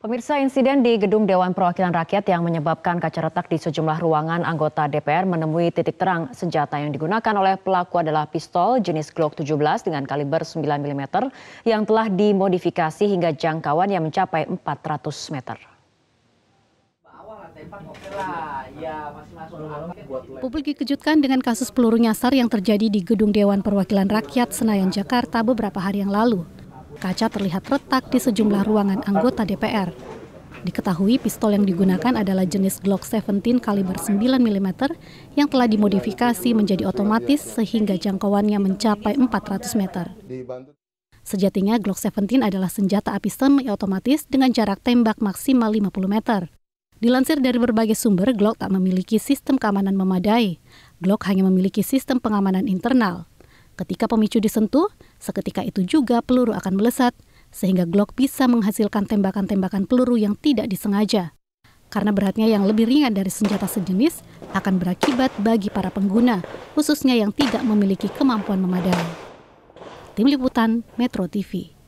Pemirsa insiden di Gedung Dewan Perwakilan Rakyat yang menyebabkan kaca retak di sejumlah ruangan anggota DPR menemui titik terang. Senjata yang digunakan oleh pelaku adalah pistol jenis Glock 17 dengan kaliber 9 mm yang telah dimodifikasi hingga jangkauan yang mencapai 400 meter. Publik dikejutkan dengan kasus peluru nyasar yang terjadi di Gedung Dewan Perwakilan Rakyat Senayan Jakarta beberapa hari yang lalu. Kaca terlihat retak di sejumlah ruangan anggota DPR. Diketahui pistol yang digunakan adalah jenis Glock 17 kaliber 9 mm yang telah dimodifikasi menjadi otomatis sehingga jangkauannya mencapai 400 meter. Sejatinya Glock 17 adalah senjata api semi otomatis dengan jarak tembak maksimal 50 meter. Dilansir dari berbagai sumber, Glock tak memiliki sistem keamanan memadai. Glock hanya memiliki sistem pengamanan internal. Ketika pemicu disentuh, seketika itu juga peluru akan melesat, sehingga Glock bisa menghasilkan tembakan-tembakan peluru yang tidak disengaja. Karena beratnya yang lebih ringan dari senjata sejenis akan berakibat bagi para pengguna, khususnya yang tidak memiliki kemampuan memadam. Tim Liputan Metro TV